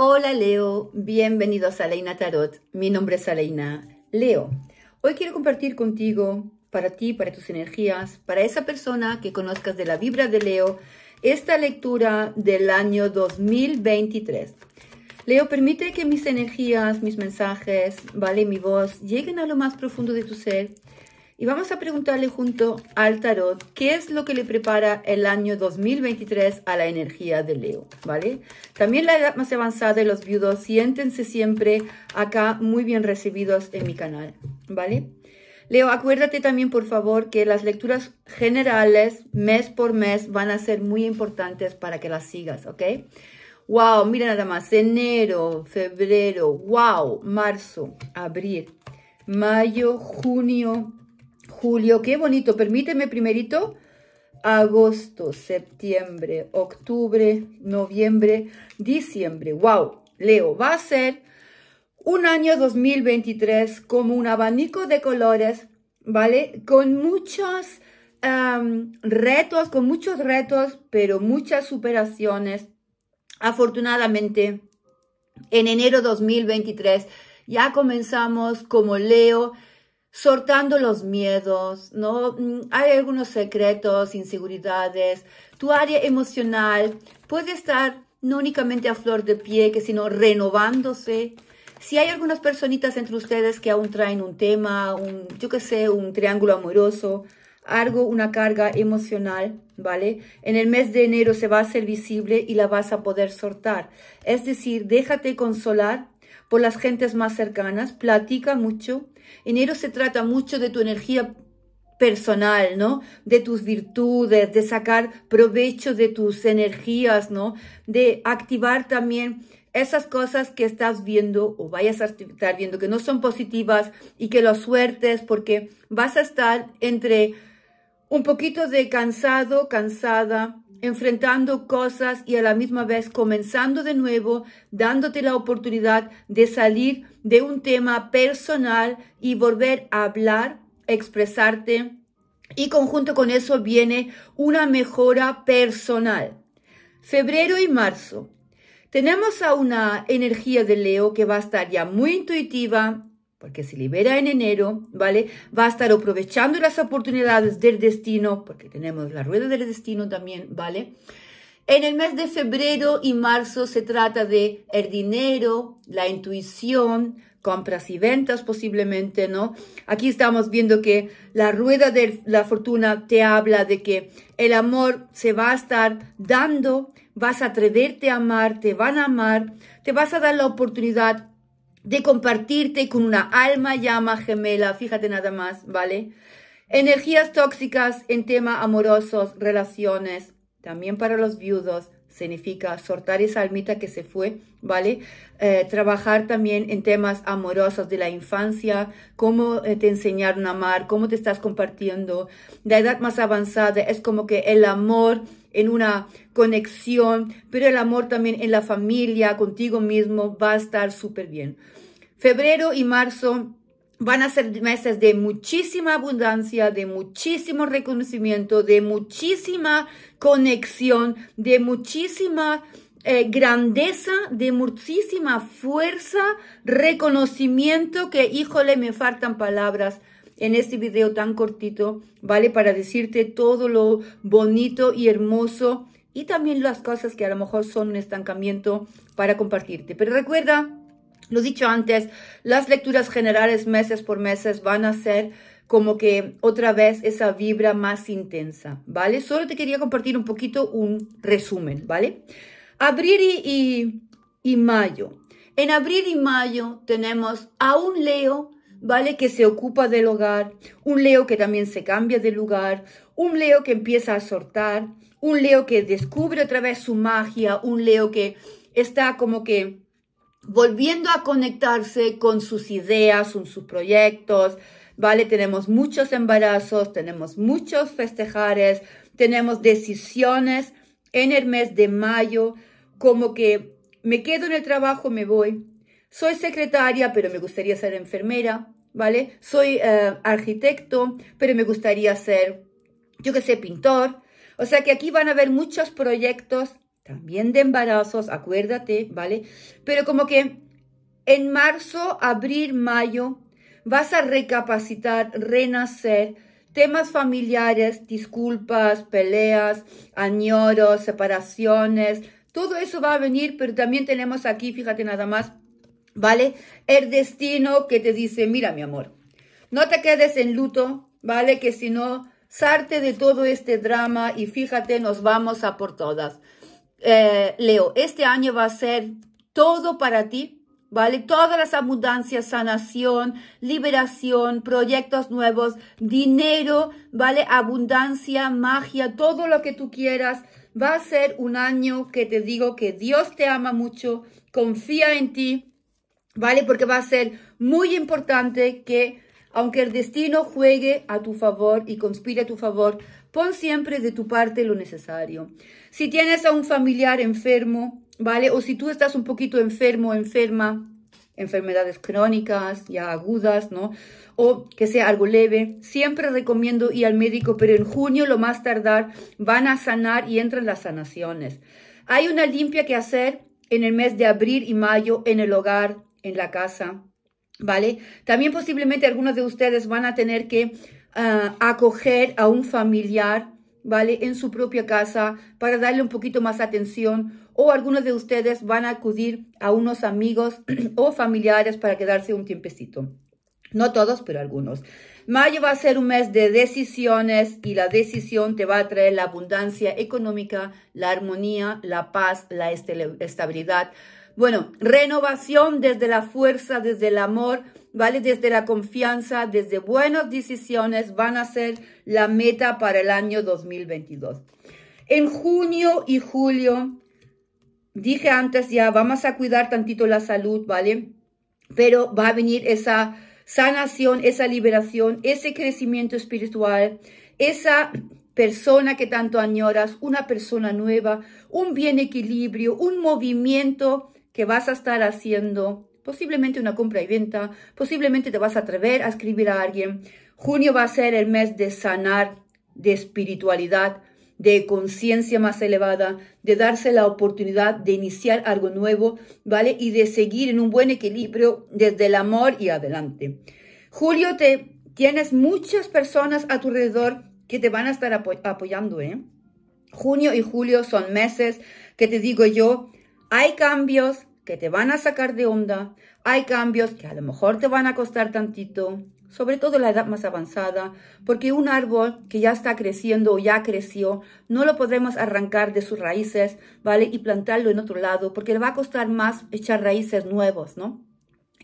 Hola Leo, bienvenidos a Leina Tarot. Mi nombre es Aleina Leo. Hoy quiero compartir contigo, para ti, para tus energías, para esa persona que conozcas de la vibra de Leo, esta lectura del año 2023. Leo, permite que mis energías, mis mensajes, vale, mi voz, lleguen a lo más profundo de tu ser y vamos a preguntarle junto al tarot qué es lo que le prepara el año 2023 a la energía de Leo, ¿vale? También la edad más avanzada de los viudos, siéntense siempre acá muy bien recibidos en mi canal, ¿vale? Leo, acuérdate también, por favor, que las lecturas generales mes por mes van a ser muy importantes para que las sigas, ¿ok? Wow, mira nada más, enero, febrero, wow, marzo, abril, mayo, junio, julio, qué bonito. Permíteme primerito. Agosto, septiembre, octubre, noviembre, diciembre. ¡Wow! Leo, va a ser un año 2023 como un abanico de colores, ¿vale? Con muchos retos, con muchos retos, pero muchas superaciones. Afortunadamente, en enero 2023 ya comenzamos como Leo sortando los miedos, ¿no? Mm, hay algunos secretos, inseguridades. Tu área emocional puede estar no únicamente a flor de pie, que sino renovándose. Si hay algunas personitas entre ustedes que aún traen un tema, un, yo qué sé, un triángulo amoroso, algo, una carga emocional, ¿vale? En el mes de enero se va a hacer visible y la vas a poder sortar. Es decir, déjate consolar por las gentes más cercanas, platica mucho. Enero se trata mucho de tu energía personal, ¿no? De tus virtudes, de sacar provecho de tus energías, ¿no? De activar también esas cosas que estás viendo o vayas a estar viendo que no son positivas y que lo suertes porque vas a estar entre un poquito de cansado, cansada, enfrentando cosas y a la misma vez comenzando de nuevo, dándote la oportunidad de salir de un tema personal y volver a hablar, expresarte. Y conjunto con eso viene una mejora personal. Febrero y marzo. Tenemos a una energía de Leo que va a estar ya muy intuitiva, porque se libera en enero, ¿vale? Va a estar aprovechando las oportunidades del destino, porque tenemos la rueda del destino también, ¿vale? En el mes de febrero y marzo se trata de el dinero, la intuición, compras y ventas posiblemente, ¿no? Aquí estamos viendo que la rueda de la fortuna te habla de que el amor se va a estar dando, vas a atreverte a amar, te van a amar, te vas a dar la oportunidad de compartirte con una alma llama gemela, fíjate nada más, ¿vale? Energías tóxicas en temas amorosos, relaciones, también para los viudos, significa soltar esa almita que se fue, ¿vale? Eh, trabajar también en temas amorosos de la infancia, cómo eh, te enseñaron a amar, cómo te estás compartiendo. De edad más avanzada es como que el amor en una conexión, pero el amor también en la familia, contigo mismo, va a estar súper bien. Febrero y marzo van a ser meses de muchísima abundancia, de muchísimo reconocimiento, de muchísima conexión, de muchísima eh, grandeza, de muchísima fuerza, reconocimiento que, híjole, me faltan palabras en este video tan cortito, ¿vale? Para decirte todo lo bonito y hermoso y también las cosas que a lo mejor son un estancamiento para compartirte. Pero recuerda, lo dicho antes, las lecturas generales meses por meses van a ser como que otra vez esa vibra más intensa, ¿vale? Solo te quería compartir un poquito un resumen, ¿vale? Abril y, mayo. En abril y mayo tenemos a un Leo, ¿vale? Que se ocupa del hogar, un Leo que también se cambia de lugar, un Leo que empieza a sortar, un Leo que descubre otra vez su magia, un Leo que está como que volviendo a conectarse con sus ideas, con sus proyectos, ¿vale? Tenemos muchos embarazos, tenemos muchos festejares, tenemos decisiones en el mes de mayo, como que me quedo en el trabajo, me voy. Soy secretaria, pero me gustaría ser enfermera, ¿vale? Soy eh, arquitecto, pero me gustaría ser, yo que sé, pintor. O sea que aquí van a haber muchos proyectos también de embarazos, acuérdate, ¿vale? Pero como que en marzo, abril, mayo, vas a recapacitar, renacer, temas familiares, disculpas, peleas, añoros, separaciones, todo eso va a venir, pero también tenemos aquí, fíjate nada más, ¿vale? El destino que te dice, mira mi amor, no te quedes en luto, ¿vale? Que si no, sarte de todo este drama y fíjate, nos vamos a por todas. Eh, Leo, este año va a ser todo para ti, ¿vale? Todas las abundancias, sanación, liberación, proyectos nuevos, dinero, ¿vale? Abundancia, magia, todo lo que tú quieras. Va a ser un año que te digo que Dios te ama mucho, confía en ti, ¿vale? Porque va a ser muy importante que aunque el destino juegue a tu favor y conspire a tu favor, Pon siempre de tu parte lo necesario. Si tienes a un familiar enfermo, ¿vale? O si tú estás un poquito enfermo, enferma, enfermedades crónicas, ya agudas, ¿no? O que sea algo leve. Siempre recomiendo ir al médico, pero en junio, lo más tardar, van a sanar y entran las sanaciones. Hay una limpia que hacer en el mes de abril y mayo en el hogar, en la casa, ¿vale? También posiblemente algunos de ustedes van a tener que Ah, acoger a un familiar, ¿vale? En su propia casa para darle un poquito más atención o algunos de ustedes van a acudir a unos amigos o familiares para quedarse un tiempecito. No todos, pero algunos. Mayo va a ser un mes de decisiones y la decisión te va a traer la abundancia económica, la armonía, la paz, la estabilidad. Bueno, renovación desde la fuerza, desde el amor, ¿vale? Desde la confianza, desde buenas decisiones, van a ser la meta para el año 2022. En junio y julio, dije antes ya, vamos a cuidar tantito la salud, ¿vale? Pero va a venir esa sanación, esa liberación, ese crecimiento espiritual, esa persona que tanto añoras, una persona nueva, un bien equilibrio, un movimiento que vas a estar haciendo posiblemente una compra y venta, posiblemente te vas a atrever a escribir a alguien. Junio va a ser el mes de sanar, de espiritualidad, de conciencia más elevada, de darse la oportunidad de iniciar algo nuevo, ¿vale? Y de seguir en un buen equilibrio desde el amor y adelante. Julio, te tienes muchas personas a tu alrededor que te van a estar apoyando, ¿eh? Junio y julio son meses que te digo yo, hay cambios, que te van a sacar de onda, hay cambios que a lo mejor te van a costar tantito, sobre todo en la edad más avanzada, porque un árbol que ya está creciendo o ya creció, no lo podemos arrancar de sus raíces, ¿vale? Y plantarlo en otro lado, porque le va a costar más echar raíces nuevos, ¿no?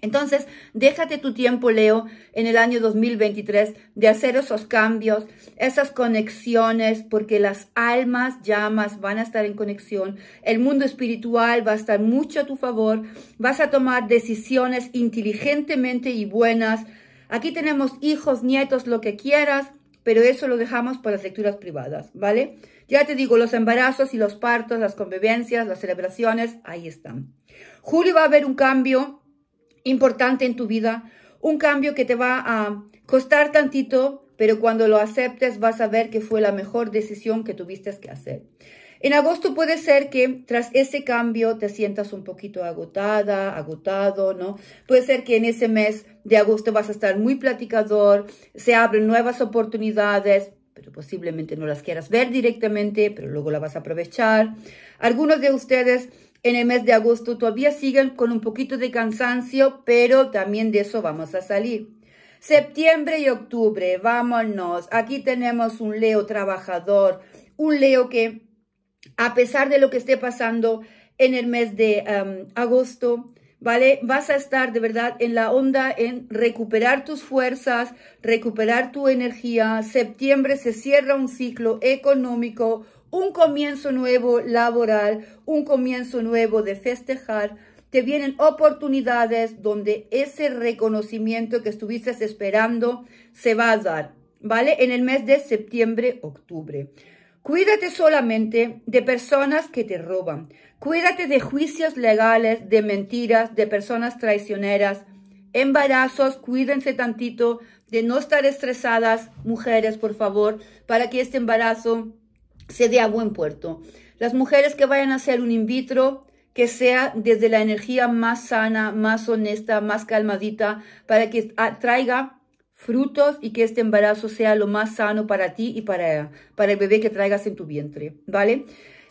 Entonces, déjate tu tiempo, Leo, en el año 2023 de hacer esos cambios, esas conexiones, porque las almas, llamas van a estar en conexión. El mundo espiritual va a estar mucho a tu favor. Vas a tomar decisiones inteligentemente y buenas. Aquí tenemos hijos, nietos, lo que quieras, pero eso lo dejamos para las lecturas privadas, ¿vale? Ya te digo, los embarazos y los partos, las convivencias, las celebraciones, ahí están. Julio va a haber un cambio importante en tu vida, un cambio que te va a costar tantito, pero cuando lo aceptes vas a ver que fue la mejor decisión que tuviste que hacer. En agosto puede ser que tras ese cambio te sientas un poquito agotada, agotado, ¿no? Puede ser que en ese mes de agosto vas a estar muy platicador, se abren nuevas oportunidades, pero posiblemente no las quieras ver directamente, pero luego las vas a aprovechar. Algunos de ustedes en el mes de agosto todavía siguen con un poquito de cansancio, pero también de eso vamos a salir. Septiembre y octubre, vámonos. Aquí tenemos un Leo trabajador, un Leo que a pesar de lo que esté pasando en el mes de em, agosto, ¿vale? Vas a estar de verdad en la onda en recuperar tus fuerzas, recuperar tu energía. Septiembre se cierra un ciclo económico, un comienzo nuevo laboral, un comienzo nuevo de festejar. Te vienen oportunidades donde ese reconocimiento que estuviste esperando se va a dar, ¿vale? En el mes de septiembre, octubre. Cuídate solamente de personas que te roban. Cuídate de juicios legales, de mentiras, de personas traicioneras. Embarazos, cuídense tantito de no estar estresadas, mujeres, por favor, para que este embarazo se dé a buen puerto. Las mujeres que vayan a hacer un in vitro, que sea desde la energía más sana, más honesta, más calmadita, para que traiga frutos y que este embarazo sea lo más sano para ti y para, para el bebé que traigas en tu vientre, ¿vale?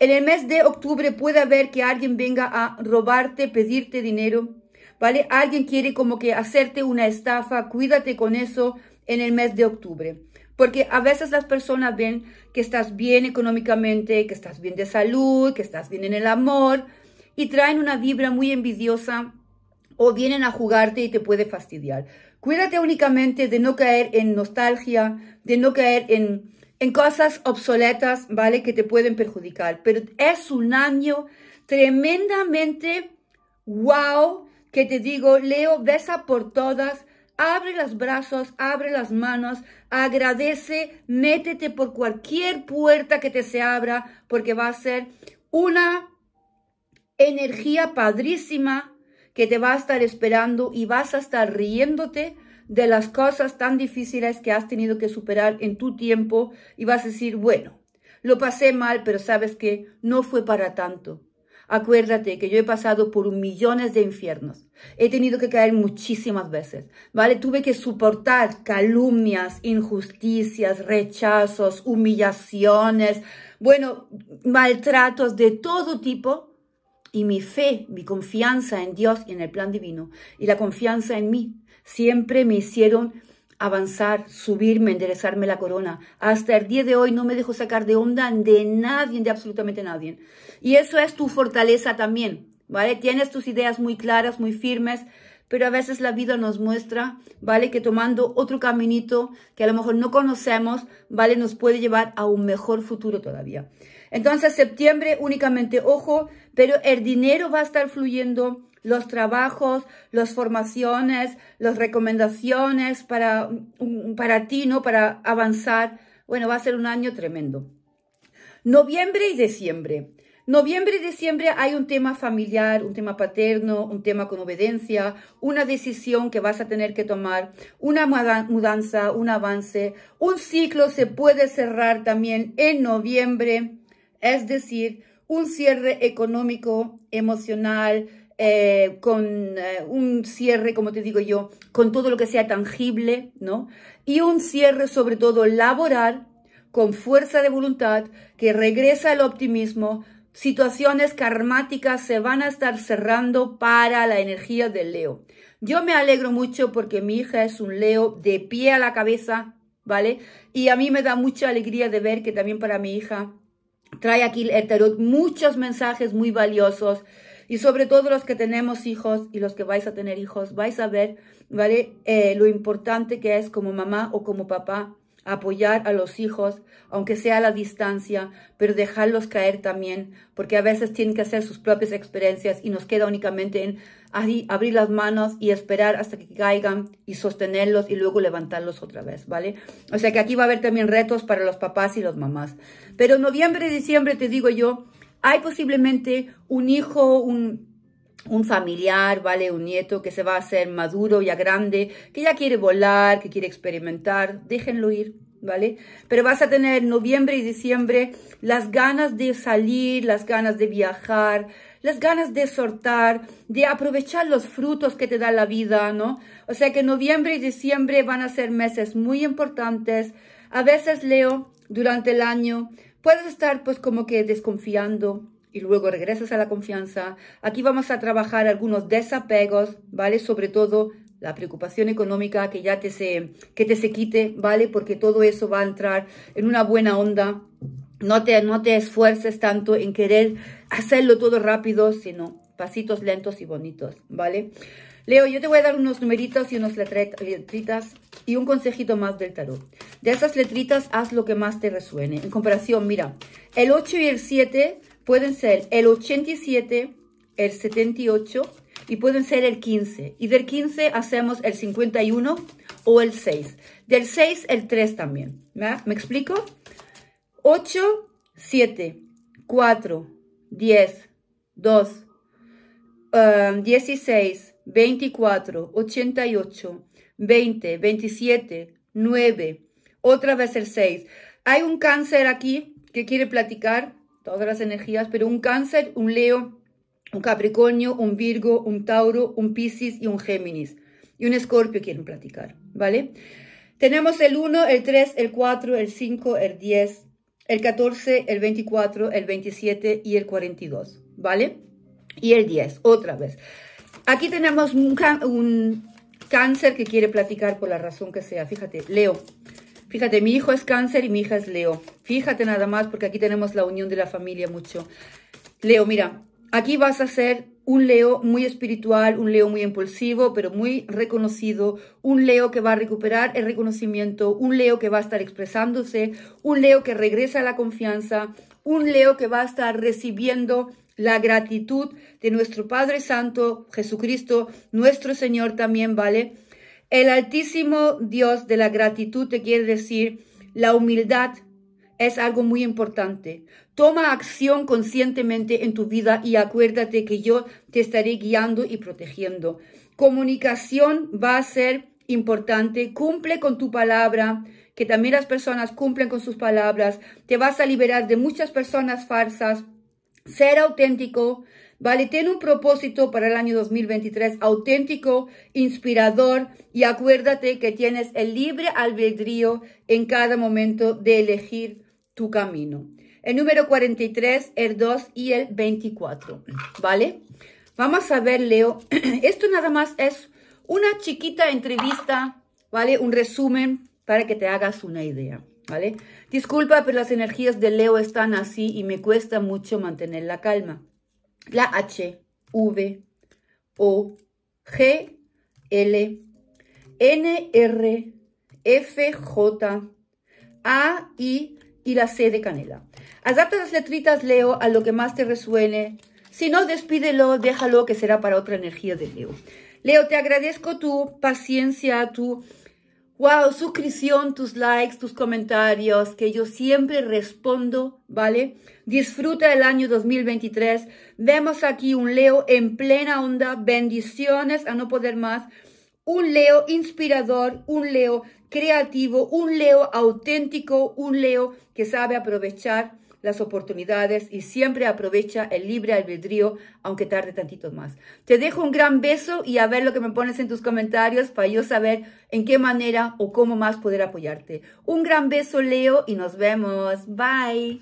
En el mes de octubre puede haber que alguien venga a robarte, pedirte dinero, ¿vale? Alguien quiere como que hacerte una estafa, cuídate con eso en el mes de octubre. Porque a veces las personas ven que estás bien económicamente, que estás bien de salud, que estás bien en el amor y traen una vibra muy envidiosa o vienen a jugarte y te puede fastidiar. Cuídate únicamente de no caer en nostalgia, de no caer en, cosas obsoletas, ¿vale? Que te pueden perjudicar. Pero es un año tremendamente wow que te digo, Leo, besa por todas, Abre los brazos, abre las manos, agradece, métete por cualquier puerta que te se abra, porque va a ser una energía padrísima que te va a estar esperando y vas a estar riéndote de las cosas tan difíciles que has tenido que superar en tu tiempo y vas a decir, bueno, lo pasé mal, pero sabes que no fue para tanto. Acuérdate que yo he pasado por millones de infiernos. He tenido que caer muchísimas veces, ¿vale? Tuve que soportar calumnias, injusticias, rechazos, humillaciones, bueno, maltratos de todo tipo. Y mi fe, mi confianza en Dios y en el plan divino y la confianza en mí siempre me hicieron avanzar, subirme, enderezarme la corona. Hasta el día de hoy no me dejo sacar de onda de nadie, de absolutamente nadie. Y eso es tu fortaleza también, ¿vale? Tienes tus ideas muy claras, muy firmes, pero a veces la vida nos muestra, ¿vale? Que tomando otro caminito que a lo mejor no conocemos, ¿vale? Nos puede llevar a un mejor futuro todavía. Entonces, septiembre únicamente ojo, pero el dinero va a estar fluyendo, los trabajos, las formaciones, las recomendaciones para, mm, mm, para ti, ¿no? Para avanzar. Bueno, va a ser un año tremendo. Noviembre y diciembre. Noviembre y diciembre hay un tema familiar, un tema paterno, un tema con obediencia, una decisión que vas a tener que tomar, una mudanza, un avance. Un ciclo se puede cerrar también en noviembre, es decir, un cierre económico, emocional, eh, con eh, un cierre, como te digo yo, con todo lo que sea tangible, ¿no? Y un cierre sobre todo laboral, con fuerza de voluntad, que regresa al optimismo. Situaciones karmáticas se van a estar cerrando para la energía del Leo. Yo me alegro mucho porque mi hija es un Leo de pie a la cabeza, ¿vale? Y a mí me da mucha alegría de ver que también para mi hija trae aquí el tarot muchos mensajes muy valiosos y sobre todo los que tenemos hijos y los que vais a tener hijos, vais a ver, ¿vale? Eh, lo importante que es como mamá o como papá apoyar a los hijos, aunque sea a la distancia, pero dejarlos caer también, porque a veces tienen que hacer sus propias experiencias y nos queda únicamente en abrir las manos y esperar hasta que caigan y sostenerlos y luego levantarlos otra vez, ¿vale? O sea que aquí va a haber también retos para los papás y las mamás. Pero noviembre y diciembre, te digo yo, hay posiblemente un hijo, un, un familiar, ¿vale? Un nieto que se va a hacer maduro, ya grande, que ya quiere volar, que quiere experimentar, déjenlo ir, ¿vale? Pero vas a tener noviembre y diciembre las ganas de salir, las ganas de viajar, las ganas de sortar, de aprovechar los frutos que te da la vida, ¿no? O sea que noviembre y diciembre van a ser meses muy importantes. A veces, Leo, durante el año Puedes estar pues como que desconfiando y luego regresas a la confianza. Aquí vamos a trabajar algunos desapegos, ¿vale? Sobre todo la preocupación económica que ya te se, que se quite, ¿vale? Porque todo eso va a entrar en una buena onda. No te, no te esfuerces tanto en querer hacerlo todo rápido, sino pasitos lentos y bonitos, ¿vale? Leo, yo te voy a dar unos numeritos y unas letritas y un consejito más del tarot. De esas letritas, haz lo que más te resuene. En comparación, mira, el 8 y el 7 pueden ser el 87, el 78 y pueden ser el 15. Y del 15 hacemos el 51 o el 6. Del 6, el 3 también. ¿Me explico? 8, 7, 4, 10, 2, 16, 24, 88, 20, 27, 9, otra vez el 6. Hay un cáncer aquí que quiere platicar, todas las energías, pero un cáncer, un leo, un capricornio, un virgo, un tauro, un piscis y un géminis. Y un escorpio quieren platicar, ¿vale? Tenemos el 1, el 3, el 4, el 5, el 10, el 14, el 24, el 27 y el 42, ¿vale? Y el 10, otra vez. Aquí tenemos un, cáncer que quiere platicar por la razón que sea. Fíjate, Leo. Fíjate, mi hijo es cáncer y mi hija es Leo. Fíjate nada más porque aquí tenemos la unión de la familia mucho. Leo, mira, aquí vas a ser un Leo muy espiritual, un Leo muy impulsivo, pero muy reconocido, un Leo que va a recuperar el reconocimiento, un Leo que va a estar expresándose, un Leo que regresa a la confianza, un Leo que va a estar recibiendo la gratitud de nuestro Padre Santo, Jesucristo, nuestro Señor también, ¿vale? El altísimo Dios de la gratitud te quiere decir la humildad es algo muy importante. Toma acción conscientemente en tu vida y acuérdate que yo te estaré guiando y protegiendo. Comunicación va a ser importante. Cumple con tu palabra, que también las personas cumplen con sus palabras. Te vas a liberar de muchas personas falsas ser auténtico, ¿vale? tiene un propósito para el año 2023 auténtico, inspirador y acuérdate que tienes el libre albedrío en cada momento de elegir tu camino. El número 43, el 2 y el 24, ¿vale? Vamos a ver, Leo, esto nada más es una chiquita entrevista, ¿vale? Un resumen para que te hagas una idea. ¿Vale? Disculpa, pero las energías de Leo están así y me cuesta mucho mantener la calma. La H, V, O, G, L, N, R, F, J, A, I y la C de canela. Adapta las letritas Leo a lo que más te resuene. Si no, despídelo, déjalo que será para otra energía de Leo. Leo, te agradezco tu paciencia, tu wow, suscripción, tus likes, tus comentarios, que yo siempre respondo, ¿vale? Disfruta el año 2023. Vemos aquí un Leo en plena onda, bendiciones a no poder más. Un Leo inspirador, un Leo creativo, un Leo auténtico, un Leo que sabe aprovechar las oportunidades y siempre aprovecha el libre albedrío, aunque tarde tantito más. Te dejo un gran beso y a ver lo que me pones en tus comentarios para yo saber en qué manera o cómo más poder apoyarte. Un gran beso, Leo, y nos vemos. Bye.